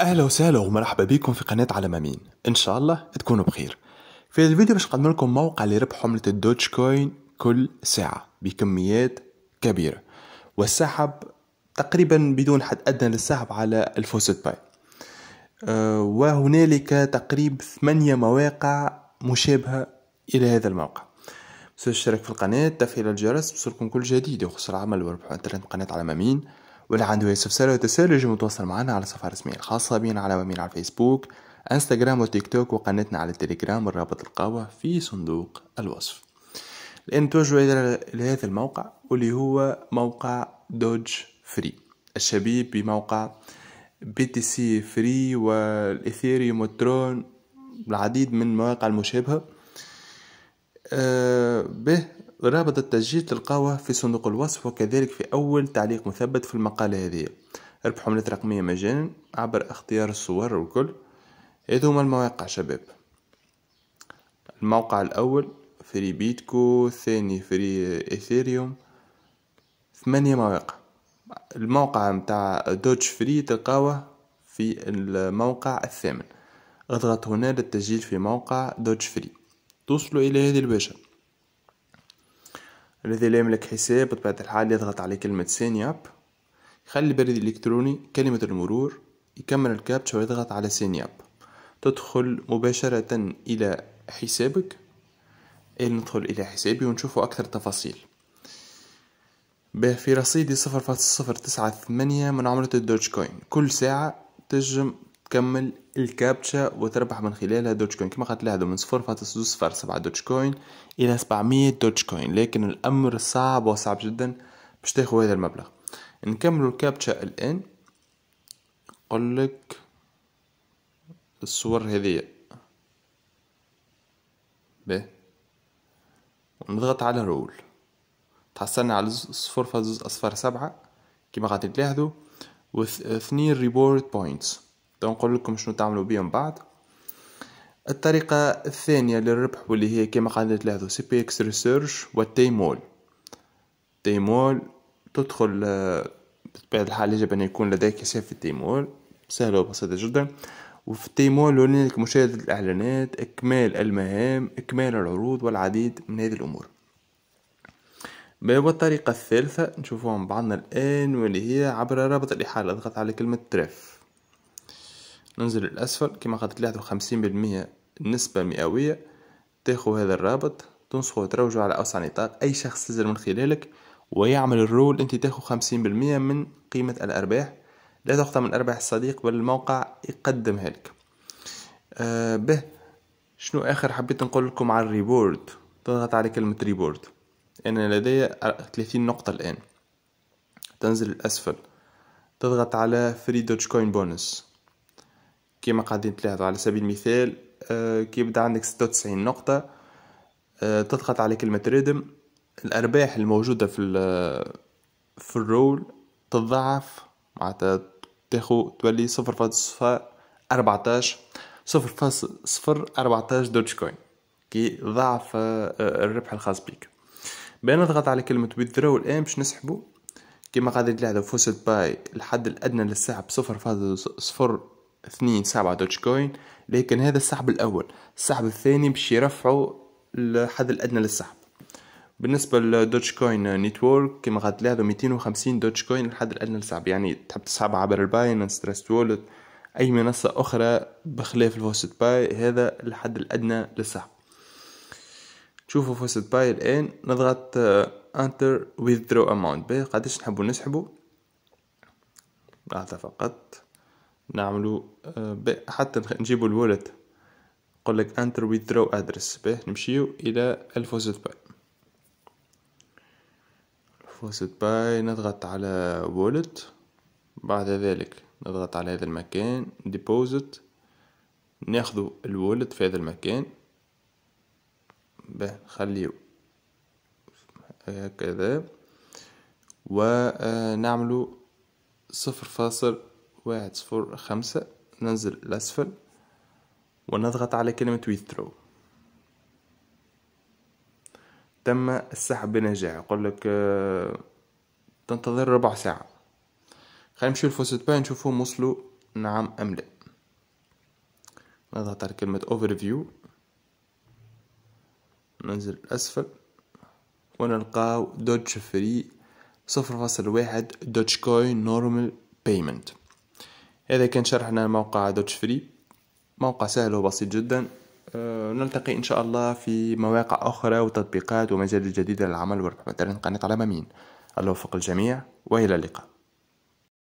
اهلا وسهلا ومرحبا بكم في قناه على مامين ان شاء الله تكونوا بخير في هذا الفيديو باش نقدم لكم موقع لربح عمله الدوتش كوين كل ساعه بكميات كبيره والسحب تقريبا بدون حد ادنى للسحب على الفوست باي أه وهنالك تقريب ثمانية مواقع مشابهة إلى هذا الموقع تنسوا الاشتراك في القناة تفعيل الجرس بصلكم كل جديد يخص العمل وربح انترنت قناة على مامين واللي عنده استفسار او يتساءل يجم يتواصل معنا على الصفحة الرسمية الخاصة بينا على ومين على الفيسبوك انستغرام وتيك توك وقناتنا على التليجرام والرابط القاوة في صندوق الوصف الآن توجهوا إلى هذا الموقع واللي هو موقع دوج فري الشبيب بموقع بي تي سي فري والإثيريوم والترون العديد من المواقع المشابهة أه به رابط التسجيل تلقاوه في صندوق الوصف وكذلك في أول تعليق مثبت في المقالة هذه ربح عملات رقمية مجانا عبر اختيار الصور والكل هذو هما المواقع شباب الموقع الأول فري بيتكو الثاني فري إثيريوم ثمانية مواقع الموقع متاع دوتش فري تلقاوه في الموقع الثامن اضغط هنا للتسجيل في موقع دوتش فري توصلوا إلى هذه الباشا الذي لا يملك حساب بطبيعة الحال يضغط على كلمة سين ياب يخلي البريد الإلكتروني كلمة المرور يكمل الكابتشا ويضغط على سين ياب تدخل مباشرة إلى حسابك ندخل إلى حسابي ونشوف أكثر تفاصيل به في رصيدي صفر صفر تسعة ثمانية من عملة الدوج كوين كل ساعة تجم تكمل الكابتشا وتربح من خلالها دوتش كوين كما قلت لهذا من صفر فاتس صفر سبعة دوتش كوين إلى سبعمية دوتش كوين لكن الأمر صعب وصعب جدا باش تاخو هذا المبلغ نكملو الكابتشا الآن نقولك الصور هذه ب ونضغط على رول تحصلنا على صفر فاتس صفر سبعة كما قاعدين تلاحظوا واثنين ريبورت بوينتس نقول لكم شنو تعملوا بهم بعد الطريقة الثانية للربح واللي هي كما قالت لهذو سي بي اكس ريسيرش والتيمول تيمول تدخل آه، بطبيعة الحال يجب أن يكون لديك حساب في تيمول سهلة وبسيطة جدا وفي تيمول هناك مشاهدة الإعلانات إكمال المهام إكمال العروض والعديد من هذه الأمور ما الطريقة الثالثة نشوفوها مع بعضنا الآن واللي هي عبر رابط الإحالة اضغط على كلمة تريف ننزل الأسفل كما قد طلعتو خمسين بالمية نسبة مئوية تاخو هذا الرابط تنسخو وتروجو على أوسع نطاق أي شخص تنزل من خلالك ويعمل الرول أنت تاخو خمسين بالمية من قيمة الأرباح لا تقطع من أرباح الصديق بل الموقع يقدمها لك آه به شنو آخر حبيت نقول لكم على الريبورد تضغط على كلمة ريبورد أنا لدي ثلاثين نقطة الآن تنزل الأسفل تضغط على فري دوتش كوين بونس كيما قاعدين تلاحظوا على سبيل المثال آه، كي يبدا عندك ستة وتسعين نقطة آه، تضغط على كلمة ريدم الأرباح الموجودة في في الرول تتضاعف معناتها تاخو تولي صفر فاصل صفر أربعتاش صفر فاصل صفر أربعتاش دوتش كوين كي ضعف آه، الربح الخاص بيك بين نضغط على كلمة ويدرو الآن باش نسحبو كيما قاعدين تلاحظوا فوسيت باي الحد الأدنى للسحب صفر فاصل صفر اثنين سبعة دوتش كوين لكن هذا السحب الأول السحب الثاني باش يرفعوا الحد الأدنى للسحب بالنسبة لدوتش كوين نتورك كما قالت ميتين وخمسين دوتش كوين الحد الأدنى للسحب يعني تحب تسحب عبر الباينانس تراست وولد أي منصة أخرى بخلاف الفوست باي هذا الحد الأدنى للسحب شوفوا فوست باي الآن نضغط انتر ويذدرو اماونت باهي قداش نحبو نسحبو لحظة فقط نعملو آه، حتى نجيبو الولد قلك enter withdraw address به نمشيو الى الفوزت باي الفوزت باي نضغط على wallet بعد ذلك نضغط على هذا المكان deposit ناخذ الولد في هذا المكان به نخليو هكذا ونعملو آه، صفر فاصل واحد صفر خمسة ننزل الأسفل ونضغط على كلمة withdraw تم السحب بنجاح يقول لك آه، تنتظر ربع ساعة خلينا نمشيو الفوسيت باي نشوفهم وصلوا نعم أم لا نضغط على كلمة overview ننزل الأسفل ونلقاو دوتش فري صفر فاصل واحد دوتش كوين نورمال بيمنت هذا كان شرحنا موقع دوتش فري موقع سهل وبسيط جدا آه، نلتقي إن شاء الله في مواقع أخرى وتطبيقات ومجالات جديدة للعمل والربح مثلا قناة على مين الله يوفق الجميع وإلى اللقاء